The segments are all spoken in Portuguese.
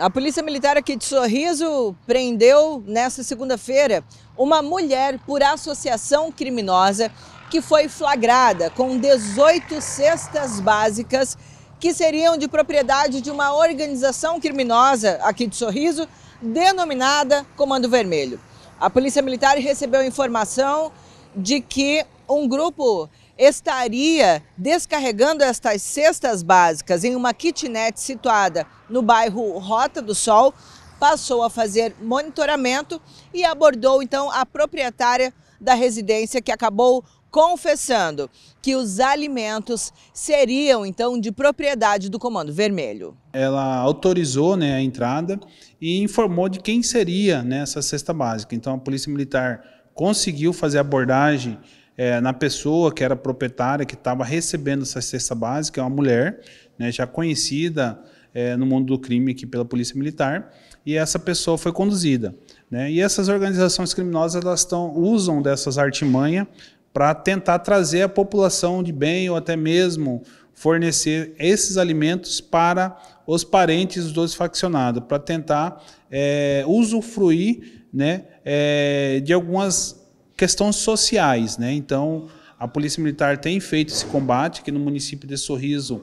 A Polícia Militar aqui de Sorriso prendeu nesta segunda-feira uma mulher por associação criminosa que foi flagrada com 18 cestas básicas que seriam de propriedade de uma organização criminosa aqui de Sorriso, denominada Comando Vermelho. A Polícia Militar recebeu informação de que um grupo estaria descarregando estas cestas básicas em uma kitnet situada no bairro Rota do Sol, passou a fazer monitoramento e abordou então a proprietária da residência que acabou confessando que os alimentos seriam então de propriedade do Comando Vermelho. Ela autorizou né, a entrada e informou de quem seria né, essa cesta básica. Então a Polícia Militar conseguiu fazer abordagem é, na pessoa que era proprietária, que estava recebendo essa cesta básica, é uma mulher, né, já conhecida é, no mundo do crime aqui pela Polícia Militar, e essa pessoa foi conduzida. Né? E essas organizações criminosas elas tão, usam dessas artimanhas para tentar trazer a população de bem ou até mesmo fornecer esses alimentos para os parentes dos faccionados, para tentar é, usufruir né, é, de algumas questões sociais, né? Então, a Polícia Militar tem feito esse combate aqui no município de Sorriso.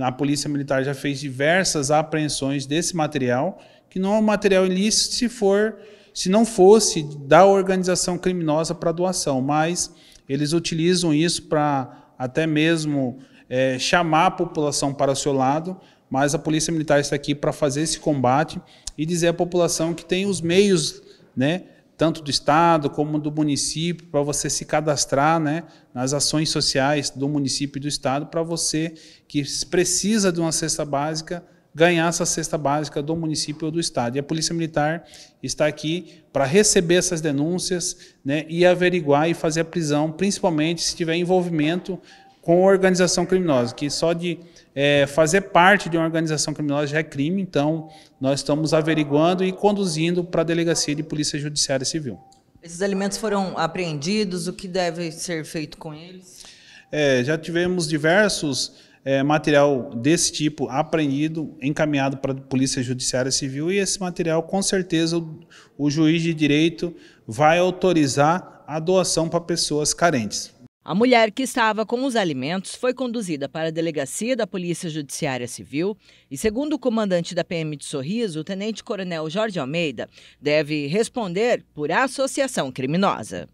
A Polícia Militar já fez diversas apreensões desse material, que não é um material ilícito se for, se não fosse da organização criminosa para doação, mas eles utilizam isso para até mesmo é, chamar a população para o seu lado, mas a Polícia Militar está aqui para fazer esse combate e dizer à população que tem os meios, né, tanto do Estado como do município, para você se cadastrar né, nas ações sociais do município e do Estado, para você que precisa de uma cesta básica, ganhar essa cesta básica do município ou do Estado. E a Polícia Militar está aqui para receber essas denúncias né, e averiguar e fazer a prisão, principalmente se tiver envolvimento com organização criminosa, que só de é, fazer parte de uma organização criminosa já é crime, então nós estamos averiguando e conduzindo para a Delegacia de Polícia Judiciária Civil. Esses alimentos foram apreendidos, o que deve ser feito com eles? É, já tivemos diversos é, material desse tipo apreendido, encaminhado para a Polícia Judiciária Civil, e esse material, com certeza, o, o juiz de direito vai autorizar a doação para pessoas carentes. A mulher que estava com os alimentos foi conduzida para a delegacia da Polícia Judiciária Civil e, segundo o comandante da PM de Sorriso, o tenente-coronel Jorge Almeida, deve responder por associação criminosa.